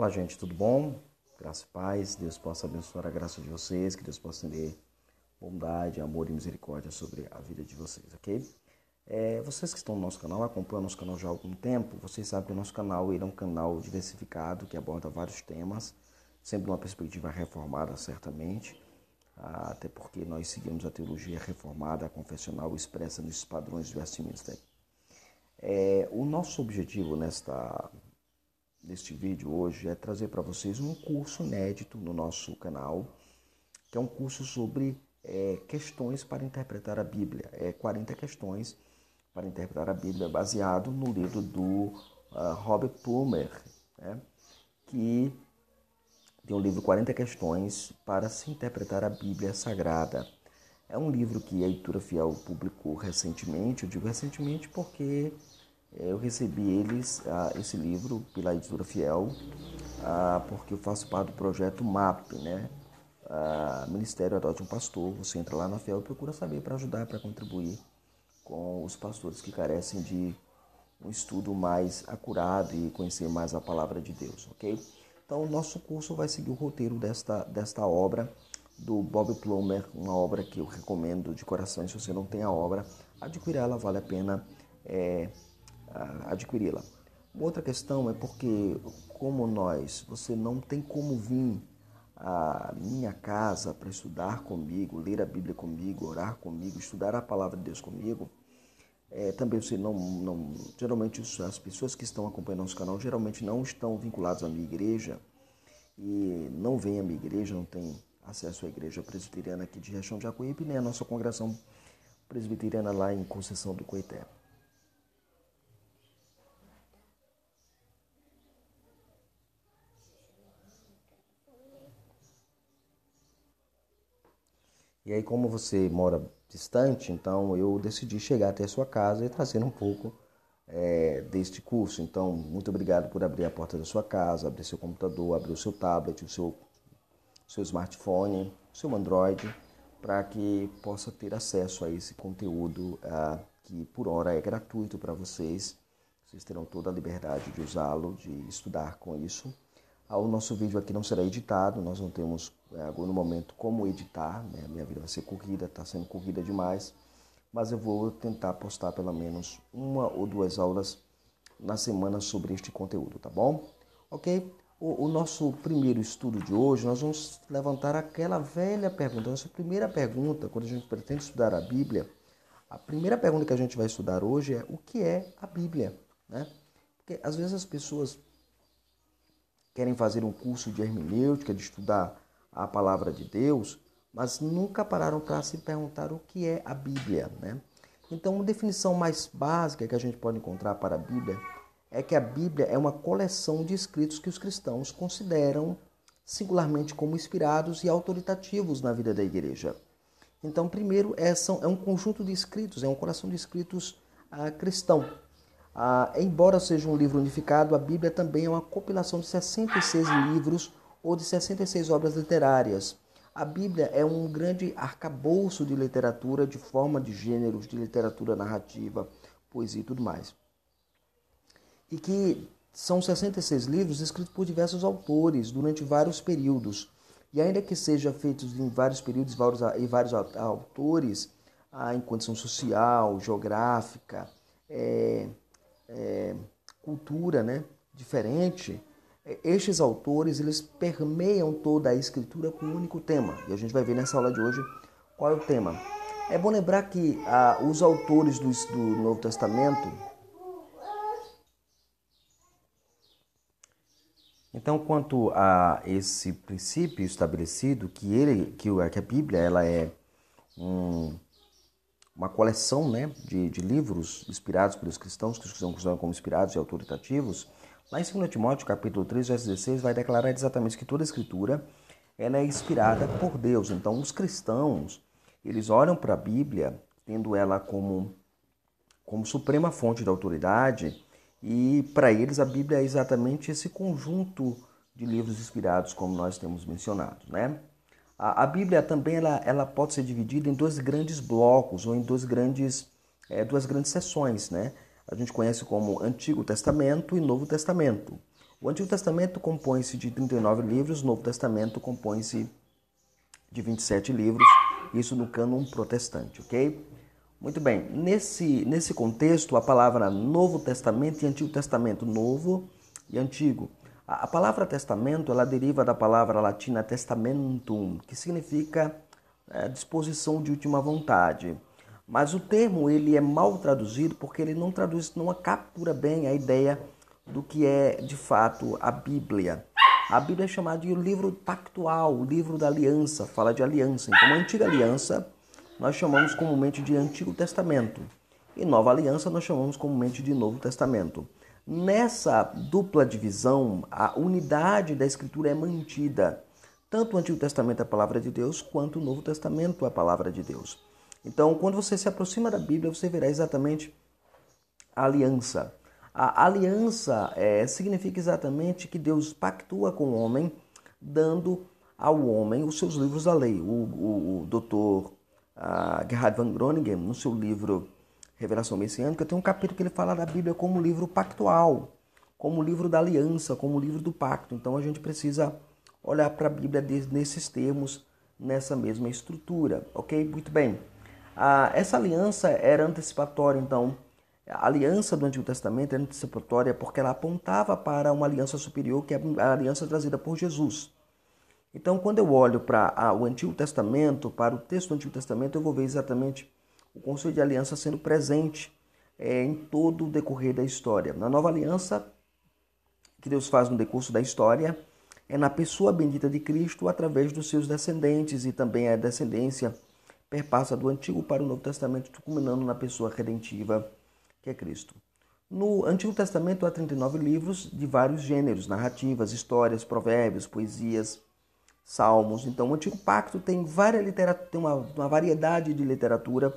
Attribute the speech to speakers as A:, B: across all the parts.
A: Olá, gente, tudo bom? Graça e paz, Deus possa abençoar a graça de vocês, que Deus possa ter bondade, amor e misericórdia sobre a vida de vocês, ok? É, vocês que estão no nosso canal, acompanham nosso canal já há algum tempo, vocês sabem que o nosso canal ele é um canal diversificado que aborda vários temas, sempre uma perspectiva reformada, certamente, até porque nós seguimos a teologia reformada, a confessional, expressa nos padrões do Westminster. É, o nosso objetivo nesta deste vídeo hoje é trazer para vocês um curso inédito no nosso canal, que é um curso sobre é, questões para interpretar a Bíblia. É 40 questões para interpretar a Bíblia, baseado no livro do uh, Robert Plummer, né? que tem o um livro 40 Questões para se interpretar a Bíblia Sagrada. É um livro que a Editora Fiel publicou recentemente, eu digo recentemente porque eu recebi eles, ah, esse livro pela editora Fiel, ah, porque eu faço parte do projeto MAP, né? Ah, Ministério Adote um Pastor. Você entra lá na Fiel e procura saber para ajudar, para contribuir com os pastores que carecem de um estudo mais acurado e conhecer mais a palavra de Deus, ok? Então, o nosso curso vai seguir o roteiro desta, desta obra do Bob Plummer, uma obra que eu recomendo de coração. E se você não tem a obra, adquirir ela, vale a pena. É, adquiri-la. Outra questão é porque, como nós, você não tem como vir à minha casa para estudar comigo, ler a Bíblia comigo, orar comigo, estudar a palavra de Deus comigo. É, também você não, não, geralmente as pessoas que estão acompanhando nosso canal geralmente não estão vinculadas à minha igreja e não vêm à minha igreja, não tem acesso à igreja presbiteriana aqui de Rechão de Jacuípe, nem à nossa congregação presbiteriana lá em Conceição do Coité. E aí, como você mora distante, então eu decidi chegar até a sua casa e trazer um pouco é, deste curso. Então, muito obrigado por abrir a porta da sua casa, abrir seu computador, abrir o seu tablet, o seu, seu smartphone, o seu Android, para que possa ter acesso a esse conteúdo ah, que, por hora, é gratuito para vocês. Vocês terão toda a liberdade de usá-lo, de estudar com isso. Ah, o nosso vídeo aqui não será editado, nós não temos é, agora no momento como editar, né? minha vida vai ser corrida, está sendo corrida demais, mas eu vou tentar postar pelo menos uma ou duas aulas na semana sobre este conteúdo, tá bom? Ok? O, o nosso primeiro estudo de hoje, nós vamos levantar aquela velha pergunta, nossa primeira pergunta, quando a gente pretende estudar a Bíblia, a primeira pergunta que a gente vai estudar hoje é o que é a Bíblia, né? Porque às vezes as pessoas querem fazer um curso de hermenêutica, de estudar a palavra de Deus, mas nunca pararam para se perguntar o que é a Bíblia, né? Então, uma definição mais básica que a gente pode encontrar para a Bíblia é que a Bíblia é uma coleção de escritos que os cristãos consideram singularmente como inspirados e autoritativos na vida da igreja. Então, primeiro, é, são, é um conjunto de escritos, é um coleção de escritos ah, cristão. Ah, embora seja um livro unificado, a Bíblia também é uma compilação de 66 livros ou de 66 obras literárias. A Bíblia é um grande arcabouço de literatura, de forma de gêneros, de literatura narrativa, poesia e tudo mais. E que são 66 livros escritos por diversos autores durante vários períodos. E ainda que sejam feitos em vários períodos vários, e vários autores, ah, em condição social, geográfica, é, é, cultura né, diferente, é, estes autores eles permeiam toda a escritura com um único tema. E a gente vai ver nessa aula de hoje qual é o tema. É bom lembrar que ah, os autores do, do Novo Testamento. Então, quanto a esse princípio estabelecido, que, ele, que, é, que a Bíblia ela é um, uma coleção né, de, de livros inspirados pelos cristãos, que os cristãos consideram como inspirados e autoritativos, Lá em 2 Timóteo, capítulo 3, verso 16, vai declarar exatamente que toda a escritura ela é inspirada por Deus. Então, os cristãos, eles olham para a Bíblia, tendo ela como, como suprema fonte da autoridade, e para eles a Bíblia é exatamente esse conjunto de livros inspirados, como nós temos mencionado, né? A, a Bíblia também ela, ela pode ser dividida em dois grandes blocos ou em dois grandes, é, duas grandes seções, né? a gente conhece como Antigo Testamento e Novo Testamento. O Antigo Testamento compõe-se de 39 livros, o Novo Testamento compõe-se de 27 livros, isso no cânon protestante, ok? Muito bem, nesse, nesse contexto, a palavra Novo Testamento e Antigo Testamento, Novo e Antigo. A, a palavra testamento, ela deriva da palavra latina testamentum, que significa é, disposição de última vontade. Mas o termo ele é mal traduzido porque ele não traduz, não captura bem a ideia do que é de fato a Bíblia. A Bíblia é chamada de livro pactual, o livro da aliança, fala de aliança. Então, a antiga aliança nós chamamos comumente de Antigo Testamento e Nova Aliança nós chamamos comumente de Novo Testamento. Nessa dupla divisão, a unidade da Escritura é mantida. Tanto o Antigo Testamento é a palavra de Deus, quanto o Novo Testamento é a palavra de Deus. Então, quando você se aproxima da Bíblia, você verá exatamente a aliança. A aliança é, significa exatamente que Deus pactua com o homem, dando ao homem os seus livros da lei. O, o, o doutor uh, Gerhard van Groningen, no seu livro Revelação Messiânica, tem um capítulo que ele fala da Bíblia como livro pactual, como livro da aliança, como livro do pacto. Então a gente precisa olhar para a Bíblia nesses termos, nessa mesma estrutura, ok? Muito bem. Ah, essa aliança era antecipatória, então. A aliança do Antigo Testamento era antecipatória porque ela apontava para uma aliança superior, que é a aliança trazida por Jesus. Então, quando eu olho para ah, o Antigo Testamento, para o texto do Antigo Testamento, eu vou ver exatamente o conceito de aliança sendo presente é, em todo o decorrer da história. Na nova aliança que Deus faz no decurso da história, é na pessoa bendita de Cristo através dos seus descendentes e também a é descendência perpassa do Antigo para o Novo Testamento, culminando na pessoa redentiva que é Cristo. No Antigo Testamento há 39 livros de vários gêneros, narrativas, histórias, provérbios, poesias, salmos. Então, o Antigo Pacto tem, várias literatura, tem uma, uma variedade de literatura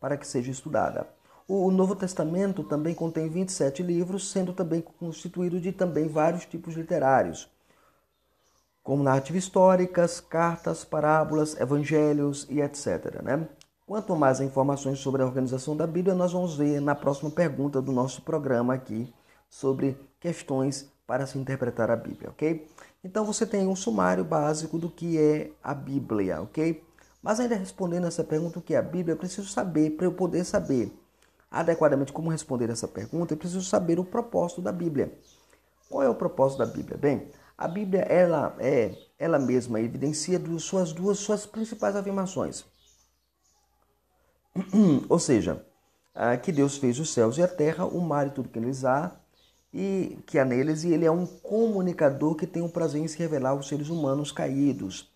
A: para que seja estudada. O Novo Testamento também contém 27 livros, sendo também constituído de também vários tipos literários como narrativas históricas, cartas, parábolas, evangelhos e etc. Né? Quanto mais informações sobre a organização da Bíblia, nós vamos ver na próxima pergunta do nosso programa aqui sobre questões para se interpretar a Bíblia, ok? Então você tem um sumário básico do que é a Bíblia, ok? Mas ainda respondendo essa pergunta, o que é a Bíblia, eu preciso saber, para eu poder saber adequadamente como responder essa pergunta, eu preciso saber o propósito da Bíblia. Qual é o propósito da Bíblia? Bem, a Bíblia ela é ela mesma evidencia suas duas suas principais afirmações. Ou seja, que Deus fez os céus e a terra, o mar e tudo que eles há, e que há neles, e ele é um comunicador que tem o prazer em se revelar aos seres humanos caídos.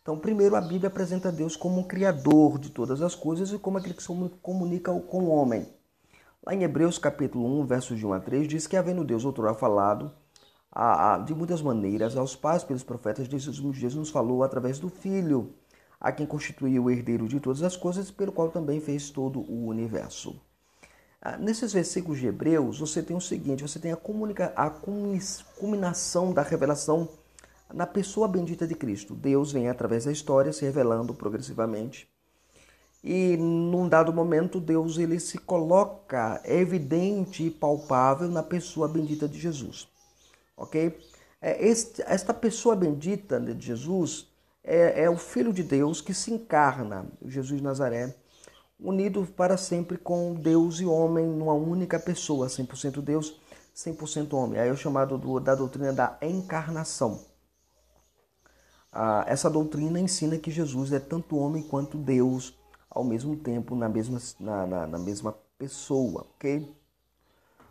A: Então, primeiro, a Bíblia apresenta Deus como o criador de todas as coisas e como aquele que se comunica com o homem. Lá em Hebreus capítulo 1, versos de 1 a 3, diz que havendo Deus outrora falado a, a, de muitas maneiras aos pais pelos profetas desses últimos dias nos falou através do Filho, a quem constituiu o herdeiro de todas as coisas, pelo qual também fez todo o universo. Ah, nesses versículos de Hebreus, você tem o seguinte: você tem a, comunica, a culminação da revelação na pessoa bendita de Cristo. Deus vem através da história se revelando progressivamente. E num dado momento, Deus ele se coloca evidente e palpável na pessoa bendita de Jesus ok? É, este, esta pessoa bendita de Jesus é, é, o Filho de Deus que se encarna, Jesus Nazaré, unido para sempre com Deus e homem numa única pessoa, 100% Deus, 100% homem. Aí é o chamado do, da doutrina da encarnação. Ah, essa doutrina ensina que Jesus é tanto homem quanto Deus ao mesmo tempo, na mesma, na, na, na mesma pessoa, ok?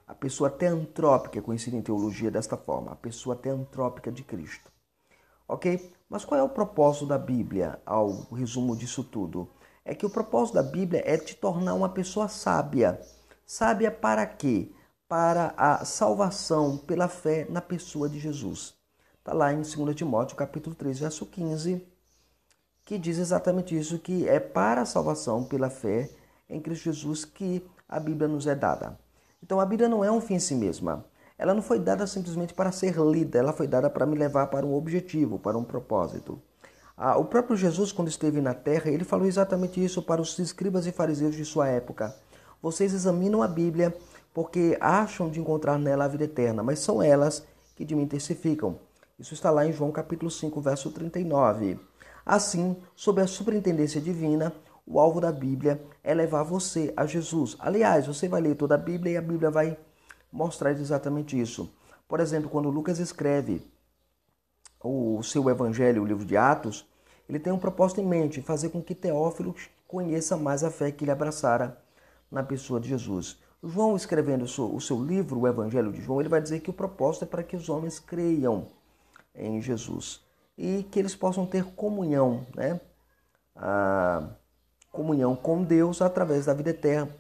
A: a pessoa teantrópica é conhecida em teologia desta forma, a pessoa teantrópica de Cristo. Ok? Mas qual é o propósito da Bíblia ao resumo disso tudo? É que o propósito da Bíblia é te tornar uma pessoa sábia. Sábia para quê? Para a salvação pela fé na pessoa de Jesus. Está lá em 2 Timóteo capítulo 3, verso 15, que diz exatamente isso, que é para a salvação pela fé em Cristo Jesus que a Bíblia nos é dada. Então a Bíblia não é um fim em si mesma. Ela não foi dada simplesmente para ser lida, ela foi dada para me levar para um objetivo, para um propósito. Ah, o próprio Jesus, quando esteve na terra, ele falou exatamente isso para os escribas e fariseus de sua época. Vocês examinam a Bíblia porque acham de encontrar nela a vida eterna, mas são elas que de mim testificam. Isso está lá em João capítulo 5, verso 39. Assim, sob a superintendência divina, o alvo da Bíblia é levar você a Jesus. Aliás, você vai ler toda a Bíblia e a Bíblia vai mostrar exatamente isso. Por exemplo, quando Lucas escreve o seu evangelho, o livro de Atos, ele tem um propósito em mente, fazer com que Teófilo conheça mais a fé que ele abraçara na pessoa de Jesus. João, escrevendo o seu, livro, o Evangelho de João, ele vai dizer que o propósito é para que os homens creiam em Jesus e que eles possam ter comunhão, né? Ah, comunhão com Deus através da vida eterna,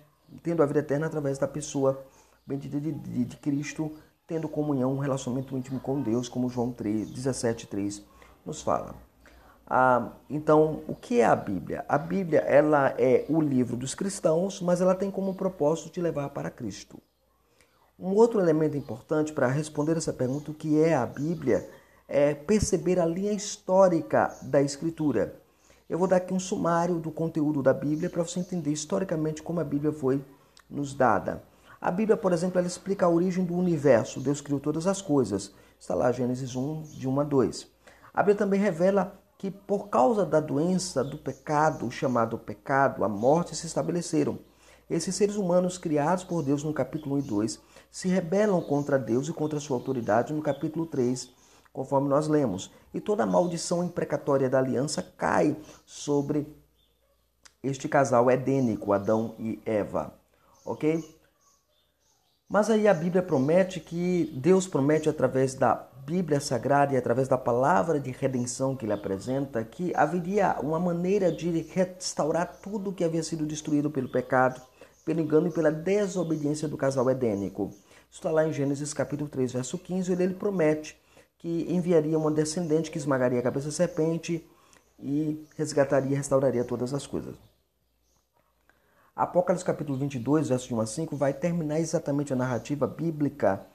A: tendo a vida eterna através da pessoa bendita de, de, de Cristo, tendo comunhão, um relacionamento íntimo com Deus, como João 3, 17, 3 nos fala. Ah, então, o que é a Bíblia? A Bíblia ela é o livro dos cristãos, mas ela tem como propósito te levar para Cristo. Um outro elemento importante para responder essa pergunta, o que é a Bíblia, é perceber a linha histórica da Escritura. Eu vou dar aqui um sumário do conteúdo da Bíblia para você entender historicamente como a Bíblia foi nos dada. A Bíblia, por exemplo, ela explica a origem do universo. Deus criou todas as coisas. Está lá Gênesis 1, de 1 a 2. A Bíblia também revela que por causa da doença, do pecado, o chamado pecado, a morte se estabeleceram. Esses seres humanos criados por Deus no capítulo 1 e 2 se rebelam contra Deus e contra sua autoridade no capítulo 3 conforme nós lemos. E toda a maldição imprecatória da aliança cai sobre este casal edênico, Adão e Eva. Ok? Mas aí a Bíblia promete que Deus promete através da Bíblia Sagrada e através da palavra de redenção que ele apresenta que haveria uma maneira de restaurar tudo que havia sido destruído pelo pecado, pelo engano e pela desobediência do casal edênico. Está lá em Gênesis capítulo 3, verso 15, onde ele promete que enviaria uma descendente que esmagaria a cabeça da serpente e resgataria e restauraria todas as coisas. Apocalipse capítulo 22, versos de 1 a 5, vai terminar exatamente a narrativa bíblica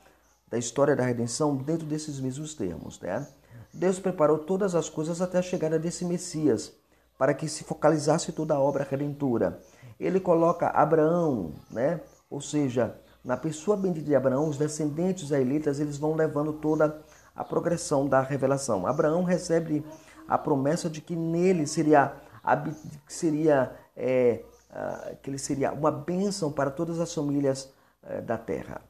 A: da história da redenção dentro desses mesmos termos. Né? Deus preparou todas as coisas até a chegada desse Messias, para que se focalizasse toda a obra redentora. Ele coloca Abraão, né? ou seja, na pessoa bendita de Abraão, os descendentes israelitas eles vão levando toda a progressão da revelação. Abraão recebe a promessa de que nele seria, seria é, ah, que ele seria uma bênção para todas as famílias é, da terra.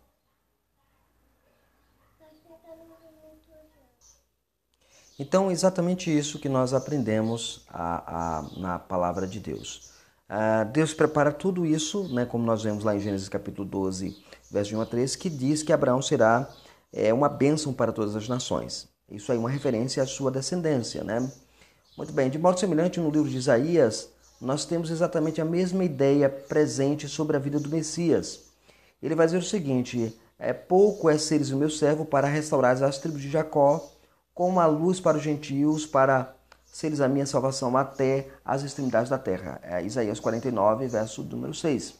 A: Então, exatamente isso que nós aprendemos a, a, na palavra de Deus. Ah, Deus prepara tudo isso, né, como nós vemos lá em Gênesis capítulo 12, verso 1 a 3, que diz que Abraão será é uma bênção para todas as nações. Isso aí é uma referência à sua descendência, né? Muito bem, de modo semelhante no livro de Isaías, nós temos exatamente a mesma ideia presente sobre a vida do Messias. Ele vai dizer o seguinte: é pouco é seres o meu servo para restaurar as tribos de Jacó, como a luz para os gentios, para seres a minha salvação até as extremidades da terra. É Isaías 49, verso número 6.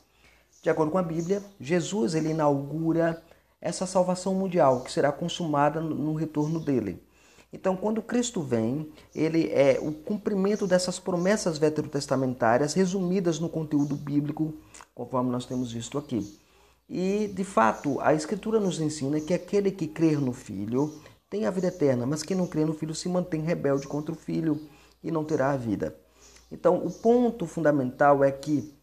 A: De acordo com a Bíblia, Jesus ele inaugura essa salvação mundial que será consumada no retorno dele. Então, quando Cristo vem, ele é o cumprimento dessas promessas veterotestamentárias resumidas no conteúdo bíblico, conforme nós temos visto aqui. E, de fato, a Escritura nos ensina que aquele que crer no Filho tem a vida eterna, mas quem não crer no Filho se mantém rebelde contra o Filho e não terá a vida. Então, o ponto fundamental é que,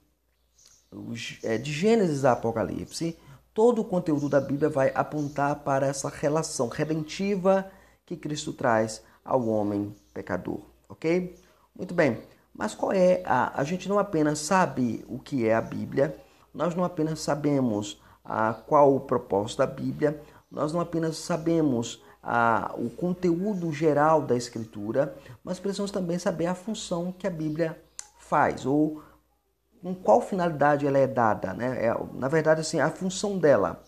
A: é, de Gênesis a Apocalipse, Todo o conteúdo da Bíblia vai apontar para essa relação redentiva que Cristo traz ao homem pecador, ok? Muito bem, mas qual é a. A gente não apenas sabe o que é a Bíblia, nós não apenas sabemos a, ah, qual o propósito da Bíblia, nós não apenas sabemos a, ah, o conteúdo geral da Escritura, mas precisamos também saber a função que a Bíblia faz, ou com qual finalidade ela é dada, né? É, na verdade, assim, a função dela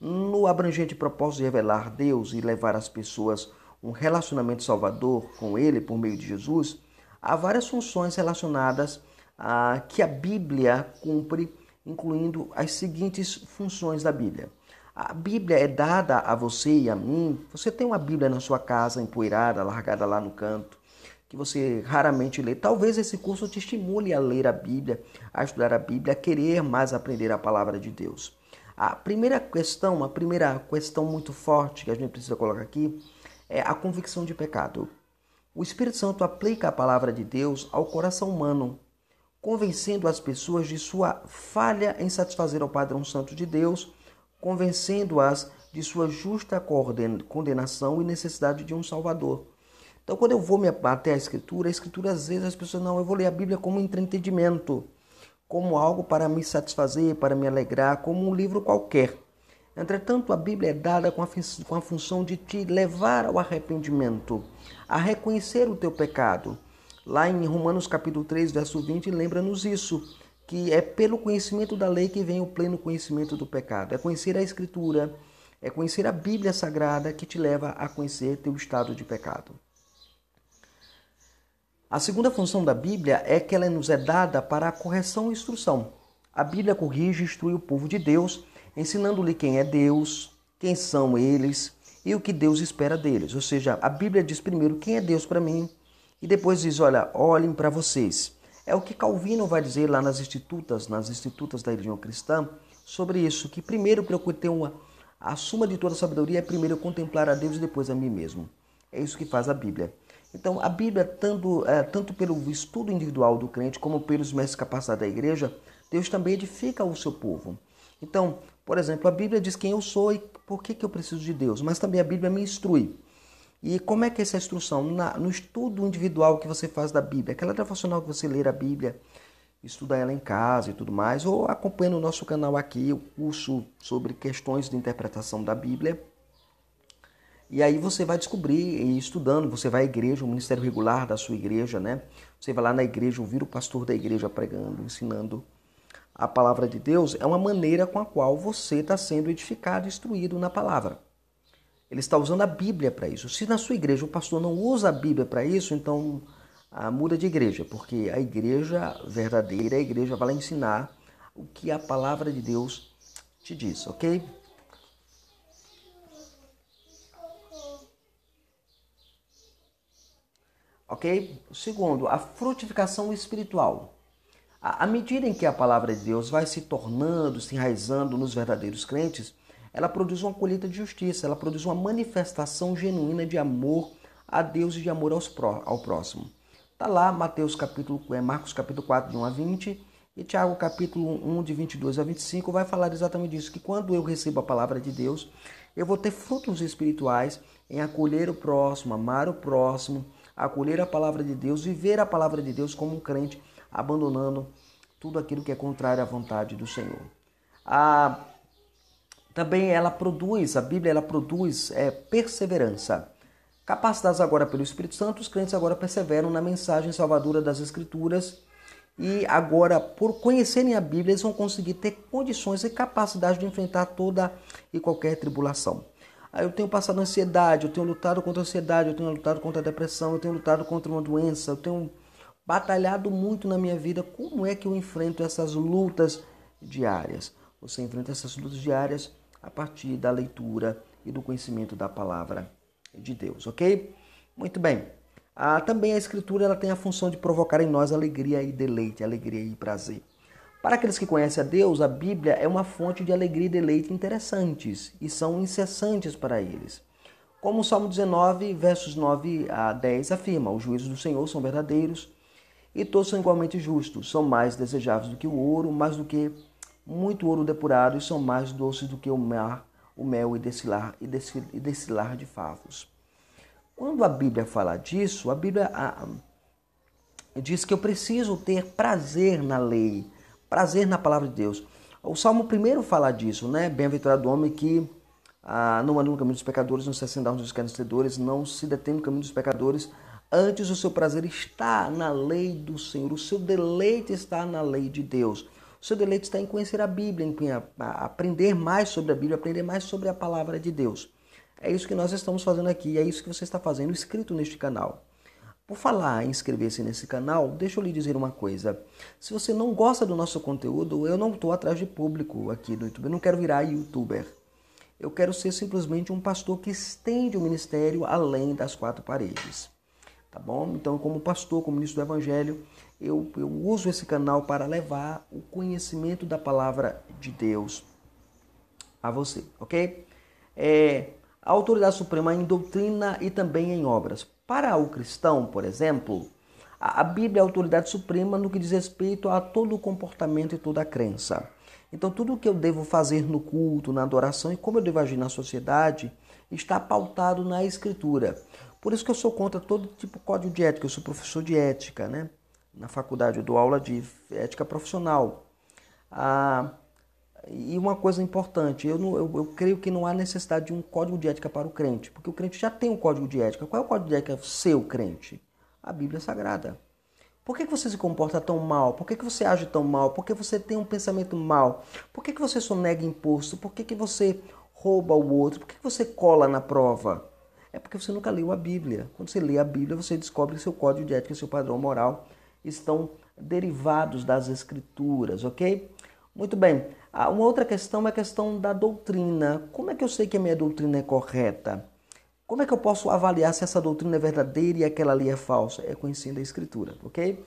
A: no abrangente propósito de revelar Deus e levar as pessoas um relacionamento salvador com Ele por meio de Jesus, há várias funções relacionadas a que a Bíblia cumpre, incluindo as seguintes funções da Bíblia. A Bíblia é dada a você e a mim. Você tem uma Bíblia na sua casa, empoeirada, largada lá no canto que você raramente lê. Talvez esse curso te estimule a ler a Bíblia, a estudar a Bíblia, a querer mais aprender a palavra de Deus. A primeira questão, a primeira questão muito forte que a gente precisa colocar aqui é a convicção de pecado. O Espírito Santo aplica a palavra de Deus ao coração humano, convencendo as pessoas de sua falha em satisfazer ao padrão santo de Deus, convencendo-as de sua justa condenação e necessidade de um Salvador. Então, quando eu vou me até a Escritura, a Escritura às vezes as pessoas não, eu vou ler a Bíblia como entretenimento, como algo para me satisfazer, para me alegrar, como um livro qualquer. Entretanto, a Bíblia é dada com a, com a função de te levar ao arrependimento, a reconhecer o teu pecado. Lá em Romanos capítulo 3, verso 20, lembra-nos isso, que é pelo conhecimento da lei que vem o pleno conhecimento do pecado. É conhecer a Escritura, é conhecer a Bíblia Sagrada que te leva a conhecer teu estado de pecado. A segunda função da Bíblia é que ela nos é dada para a correção e instrução. A Bíblia corrige e instrui o povo de Deus, ensinando-lhe quem é Deus, quem são eles e o que Deus espera deles. Ou seja, a Bíblia diz primeiro quem é Deus para mim e depois diz: olha, olhem para vocês. É o que Calvino vai dizer lá nas Institutas, nas Institutas da Religião Cristã, sobre isso, que primeiro para eu ter uma, a suma de toda a sabedoria é primeiro contemplar a Deus e depois a mim mesmo. É isso que faz a Bíblia. Então, a Bíblia, tanto, é, tanto pelo estudo individual do crente como pelos mestres capacitados da igreja, Deus também edifica o seu povo. Então, por exemplo, a Bíblia diz quem eu sou e por que, que eu preciso de Deus, mas também a Bíblia me instrui. E como é que é essa instrução? Na, no estudo individual que você faz da Bíblia, aquela devocional que você lê a Bíblia, estuda ela em casa e tudo mais, ou acompanha o nosso canal aqui, o curso sobre questões de interpretação da Bíblia, e aí você vai descobrir, e estudando, você vai à igreja, o ministério regular da sua igreja, né? Você vai lá na igreja ouvir o pastor da igreja pregando, ensinando a palavra de Deus, é uma maneira com a qual você está sendo edificado, instruído na palavra. Ele está usando a Bíblia para isso. Se na sua igreja o pastor não usa a Bíblia para isso, então ah, muda de igreja, porque a igreja verdadeira, a igreja vai lá ensinar o que a palavra de Deus te diz, ok? Ok? Segundo, a frutificação espiritual. À medida em que a palavra de Deus vai se tornando, se enraizando nos verdadeiros crentes, ela produz uma colheita de justiça, ela produz uma manifestação genuína de amor a Deus e de amor ao próximo. Está lá Mateus capítulo, é, Marcos capítulo 4, de 1 a 20, e Tiago capítulo 1, de 22 a 25, vai falar exatamente disso, que quando eu recebo a palavra de Deus, eu vou ter frutos espirituais em acolher o próximo, amar o próximo, acolher a palavra de Deus, viver a palavra de Deus como um crente, abandonando tudo aquilo que é contrário à vontade do Senhor. A, também ela produz, a Bíblia ela produz é, perseverança. Capacitados agora pelo Espírito Santo, os crentes agora perseveram na mensagem salvadora das Escrituras e agora, por conhecerem a Bíblia, eles vão conseguir ter condições e capacidade de enfrentar toda e qualquer tribulação. Ah, eu tenho passado ansiedade, eu tenho lutado contra a ansiedade, eu tenho lutado contra a depressão, eu tenho lutado contra uma doença, eu tenho batalhado muito na minha vida. Como é que eu enfrento essas lutas diárias? Você enfrenta essas lutas diárias a partir da leitura e do conhecimento da palavra de Deus, ok? Muito bem. Ah, também a escritura ela tem a função de provocar em nós alegria e deleite, alegria e prazer. Para aqueles que conhecem a Deus, a Bíblia é uma fonte de alegria e deleite interessantes e são incessantes para eles. Como o Salmo 19, versos 9 a 10 afirma: Os juízos do Senhor são verdadeiros e todos são igualmente justos, são mais desejáveis do que o ouro, mais do que muito ouro depurado, e são mais doces do que o mar, o mel e destilar, e destilar de favos. Quando a Bíblia fala disso, a Bíblia diz que eu preciso ter prazer na lei prazer na palavra de Deus. O Salmo primeiro fala disso, né? Bem-aventurado o homem que ah, não anda no caminho dos pecadores, não se assenta dos escarnecedores, não se detém no caminho dos pecadores. Antes o seu prazer está na lei do Senhor, o seu deleite está na lei de Deus. O seu deleite está em conhecer a Bíblia, em aprender mais sobre a Bíblia, aprender mais sobre a palavra de Deus. É isso que nós estamos fazendo aqui, é isso que você está fazendo inscrito neste canal. Por falar em inscrever-se nesse canal, deixa eu lhe dizer uma coisa. Se você não gosta do nosso conteúdo, eu não estou atrás de público aqui no YouTube. Eu não quero virar youtuber. Eu quero ser simplesmente um pastor que estende o ministério além das quatro paredes. Tá bom? Então, como pastor, como ministro do Evangelho, eu, eu uso esse canal para levar o conhecimento da palavra de Deus a você, ok? É, a autoridade suprema em doutrina e também em obras. Para o cristão, por exemplo, a Bíblia é a autoridade suprema no que diz respeito a todo o comportamento e toda a crença. Então, tudo o que eu devo fazer no culto, na adoração e como eu devo agir na sociedade está pautado na Escritura. Por isso que eu sou contra todo tipo de código de ética. Eu sou professor de ética, né? Na faculdade eu dou aula de ética profissional. Ah, e uma coisa importante, eu, não, eu, eu, creio que não há necessidade de um código de ética para o crente, porque o crente já tem um código de ética. Qual é o código de ética seu, crente? A Bíblia Sagrada. Por que, que você se comporta tão mal? Por que, que você age tão mal? Por que você tem um pensamento mal? Por que, que você sonega imposto? Por que, que você rouba o outro? Por que, que você cola na prova? É porque você nunca leu a Bíblia. Quando você lê a Bíblia, você descobre que seu código de ética e seu padrão moral estão derivados das Escrituras, ok? Muito bem. Ah, uma outra questão é a questão da doutrina. Como é que eu sei que a minha doutrina é correta? Como é que eu posso avaliar se essa doutrina é verdadeira e aquela ali é falsa? É conhecendo a Escritura, ok?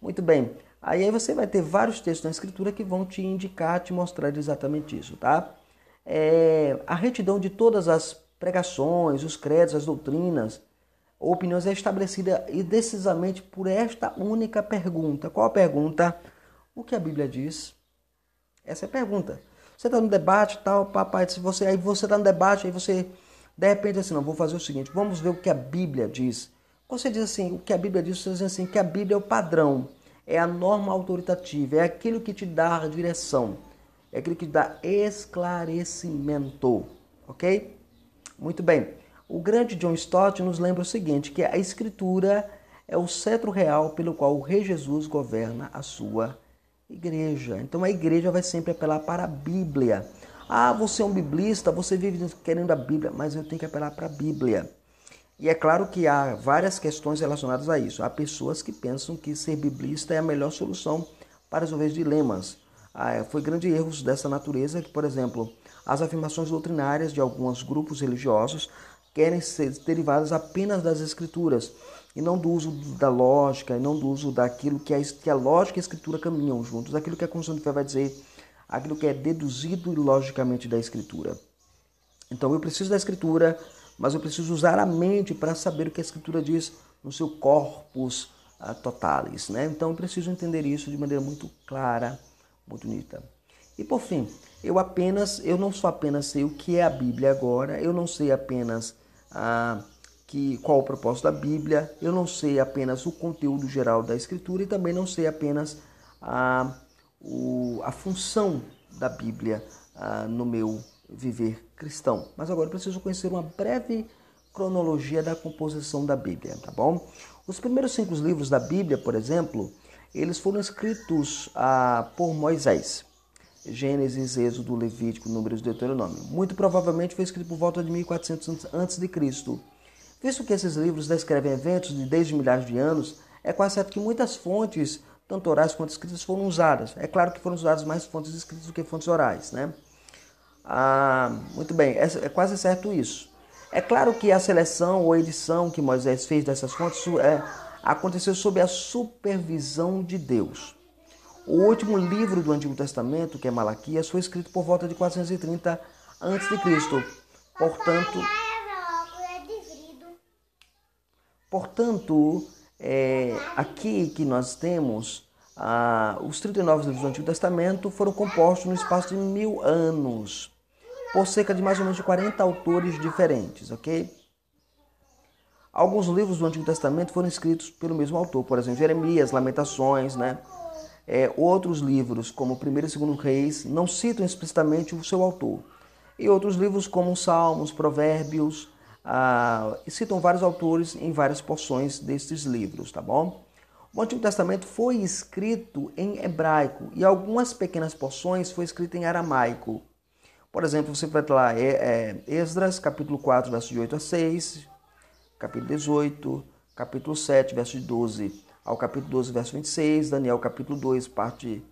A: Muito bem. Aí, você vai ter vários textos na Escritura que vão te indicar, te mostrar exatamente isso, tá? É, a retidão de todas as pregações, os credos, as doutrinas, opiniões é estabelecida e decisamente por esta única pergunta. Qual a pergunta? O que a Bíblia diz? Essa é a pergunta. Você está no debate, tal, papai, se você aí você está no debate, aí você de repente assim, não, vou fazer o seguinte, vamos ver o que a Bíblia diz. Quando você diz assim, o que a Bíblia diz, você diz assim, que a Bíblia é o padrão, é a norma autoritativa, é aquilo que te dá a direção, é aquilo que te dá esclarecimento, ok? Muito bem. O grande John Stott nos lembra o seguinte, que a Escritura é o cetro real pelo qual o Rei Jesus governa a sua igreja. Então a igreja vai sempre apelar para a Bíblia. Ah, você é um biblista, você vive querendo a Bíblia, mas eu tenho que apelar para a Bíblia. E é claro que há várias questões relacionadas a isso. Há pessoas que pensam que ser biblista é a melhor solução para resolver dilemas. Ah, é, foi grande erros dessa natureza que, por exemplo, as afirmações doutrinárias de alguns grupos religiosos querem ser derivadas apenas das escrituras e não do uso da lógica, e não do uso daquilo que a, é que a lógica e a escritura caminham juntos, aquilo que a Constituição de Fé vai dizer, aquilo que é deduzido logicamente da escritura. Então eu preciso da escritura, mas eu preciso usar a mente para saber o que a escritura diz no seu corpus uh, totalis, né? Então eu preciso entender isso de maneira muito clara, muito nítida. E por fim, eu apenas, eu não só apenas sei o que é a Bíblia agora, eu não sei apenas a uh, que qual o propósito da Bíblia, eu não sei apenas o conteúdo geral da Escritura e também não sei apenas a, o, a função da Bíblia a, ah, no meu viver cristão. Mas agora eu preciso conhecer uma breve cronologia da composição da Bíblia, tá bom? Os primeiros cinco livros da Bíblia, por exemplo, eles foram escritos a ah, por Moisés. Gênesis, Êxodo, Levítico, Números, Deuteronômio. Muito provavelmente foi escrito por volta de 1400 a.C. Visto que esses livros descrevem eventos de desde milhares de anos, é quase certo que muitas fontes, tanto orais quanto escritas, foram usadas. É claro que foram usadas mais fontes escritas do que fontes orais, né? Ah, muito bem, é, é quase certo isso. É claro que a seleção ou edição que Moisés fez dessas fontes é, aconteceu sob a supervisão de Deus. O último livro do Antigo Testamento, que é Malaquias, foi escrito por volta de 430 a.C. Portanto, Portanto, é, aqui que nós temos ah, os 39 livros do Antigo Testamento foram compostos no espaço de mil anos, por cerca de mais ou menos 40 autores diferentes, ok? Alguns livros do Antigo Testamento foram escritos pelo mesmo autor, por exemplo, Jeremias, Lamentações, né? É, outros livros, como 1 e 2 Reis, não citam explicitamente o seu autor. E outros livros, como Salmos, Provérbios, ah, citam vários autores em várias porções destes livros, tá bom? O Antigo Testamento foi escrito em hebraico e algumas pequenas porções foi escrita em aramaico. Por exemplo, você vai ter lá é, é, Esdras, capítulo 4, verso de 8 a 6, capítulo 18, capítulo 7, verso de 12 ao capítulo 12, verso 26, Daniel, capítulo 2, parte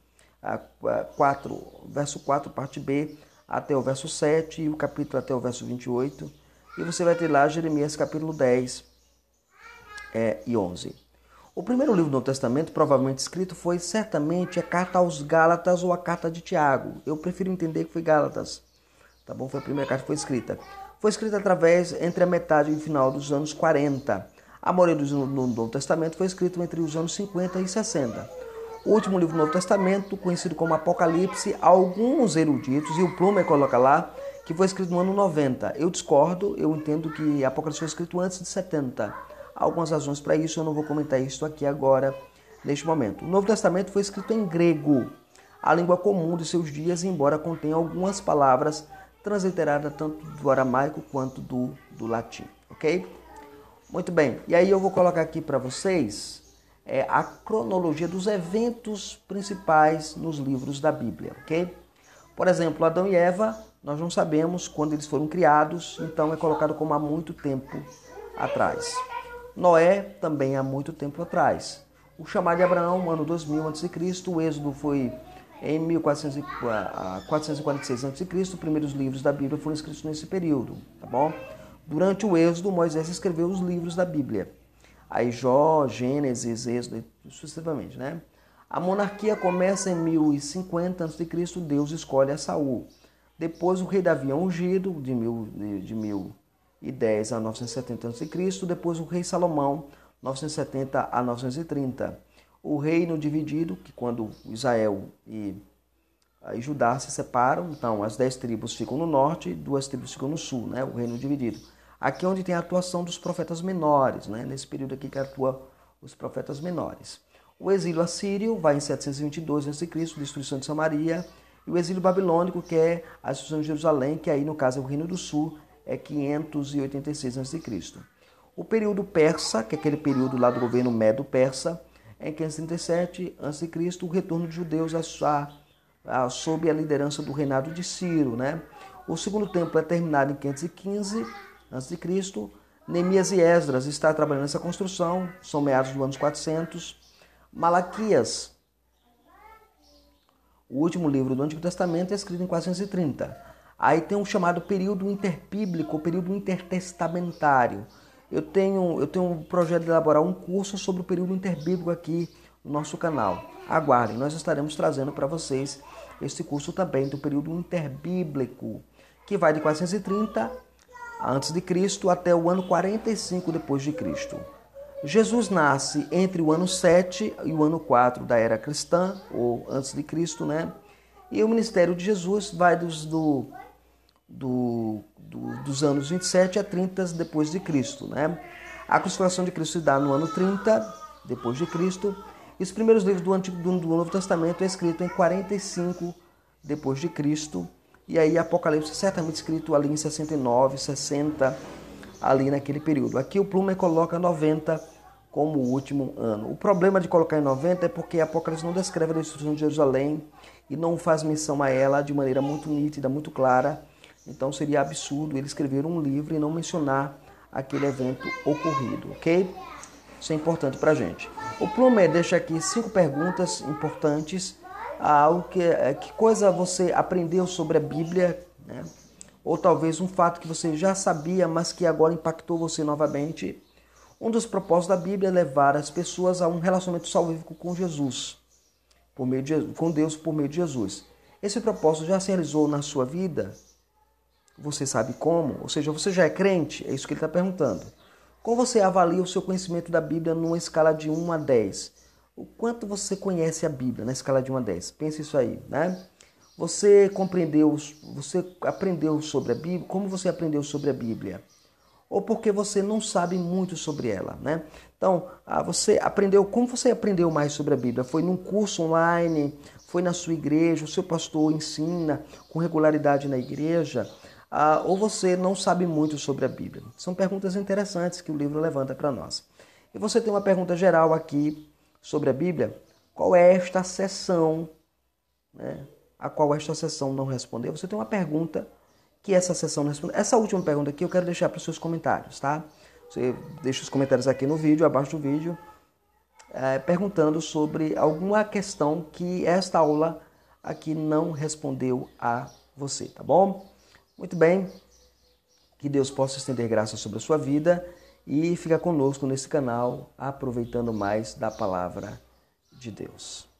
A: ah, a, 4, verso 4, parte B, até o verso 7 e o capítulo até o verso 28 e você vai ter lá Jeremias capítulo 10 é, e 11. O primeiro livro do Novo Testamento, provavelmente escrito, foi certamente a carta aos Gálatas ou a carta de Tiago. Eu prefiro entender que foi Gálatas. Tá bom? Foi a primeira carta que foi escrita. Foi escrita através entre a metade e o final dos anos 40. A maioria do Novo Testamento foi escrito entre os anos 50 e 60. O último livro do Novo Testamento, conhecido como Apocalipse, alguns eruditos, e o Plumer coloca lá, que foi escrito no ano 90. Eu discordo, eu entendo que Apocalipse foi escrito antes de 70. Há algumas razões para isso, eu não vou comentar isso aqui agora, neste momento. O Novo Testamento foi escrito em grego, a língua comum de seus dias, embora contenha algumas palavras transliteradas tanto do aramaico quanto do, do latim, ok? Muito bem, e aí eu vou colocar aqui para vocês é, a cronologia dos eventos principais nos livros da Bíblia, ok? Por exemplo, Adão e Eva nós não sabemos quando eles foram criados, então é colocado como há muito tempo atrás. Noé também há muito tempo atrás. O chamado de Abraão, ano 2000 a.C., o Êxodo foi em 1446 a.C., ah, ah, os primeiros livros da Bíblia foram escritos nesse período, tá bom? Durante o Êxodo, Moisés escreveu os livros da Bíblia. Aí Jó, Gênesis, Êxodo, sucessivamente, né? A monarquia começa em 1050 a.C., Deus escolhe a Saul. Depois o rei Davi é ungido, de, mil, de, 1010 a 970 a.C. Depois o rei Salomão, 970 a 930. O reino dividido, que quando Israel e, ah, e Judá se separam, então as dez tribos ficam no norte, e duas tribos ficam no sul, né? o reino dividido. Aqui é onde tem a atuação dos profetas menores, né? nesse período aqui que atua os profetas menores. O exílio assírio vai em 722 a.C., destruição de Samaria, e o exílio babilônico, que é a destruição de Jerusalém, que aí no caso é o Reino do Sul, é 586 a.C. O período persa, que é aquele período lá do governo medo-persa, é em 537 a.C., o retorno de judeus a, a, a, sob a liderança do reinado de Ciro. Né? O segundo templo é terminado em 515 a.C., Neemias e Esdras está trabalhando nessa construção, são meados do ano 400. Malaquias o último livro do Antigo Testamento é escrito em 430. Aí tem um chamado período interbíblico, período intertestamentário. Eu tenho, eu tenho um projeto de elaborar um curso sobre o período interbíblico aqui no nosso canal. Aguardem, nós estaremos trazendo para vocês esse curso também do período interbíblico, que vai de 430 antes de Cristo até o ano 45 depois de Cristo. Jesus nasce entre o ano 7 e o ano 4 da era cristã, ou antes de Cristo, né? E o ministério de Jesus vai dos, do, do, do, dos anos 27 a 30 depois de Cristo, né? A crucificação de Cristo se dá no ano 30 depois de Cristo. E os primeiros livros do Antigo do, do Novo Testamento é escrito em 45 depois de Cristo. E aí Apocalipse é certamente escrito ali em 69, 60 ali naquele período. Aqui o Plumer coloca 90 como o último ano. O problema de colocar em 90 é porque Apocalipse não descreve a destruição de Jerusalém e não faz menção a ela de maneira muito nítida, muito clara. Então seria absurdo ele escrever um livro e não mencionar aquele evento ocorrido, ok? Isso é importante para a gente. O Plumer deixa aqui cinco perguntas importantes. Ah, o que, é, que coisa você aprendeu sobre a Bíblia? Né? ou talvez um fato que você já sabia, mas que agora impactou você novamente. Um dos propósitos da Bíblia é levar as pessoas a um relacionamento salvífico com Jesus, por meio de, com Deus por meio de Jesus. Esse propósito já se realizou na sua vida? Você sabe como? Ou seja, você já é crente? É isso que ele está perguntando. Como você avalia o seu conhecimento da Bíblia numa escala de 1 a 10? O quanto você conhece a Bíblia na escala de 1 a 10? Pensa isso aí, né? Você compreendeu, você aprendeu sobre a Bíblia, como você aprendeu sobre a Bíblia? Ou porque você não sabe muito sobre ela, né? Então, ah, você aprendeu, como você aprendeu mais sobre a Bíblia? Foi num curso online, foi na sua igreja, o seu pastor ensina com regularidade na igreja, ah, ou você não sabe muito sobre a Bíblia? São perguntas interessantes que o livro levanta para nós. E você tem uma pergunta geral aqui sobre a Bíblia? Qual é esta sessão, né? a qual esta sessão não respondeu, você tem uma pergunta que essa sessão não respondeu. Essa última pergunta aqui eu quero deixar para os seus comentários, tá? Você deixa os comentários aqui no vídeo, abaixo do vídeo, é, perguntando sobre alguma questão que esta aula aqui não respondeu a você, tá bom? Muito bem, que Deus possa estender graça sobre a sua vida e fica conosco nesse canal, aproveitando mais da palavra de Deus.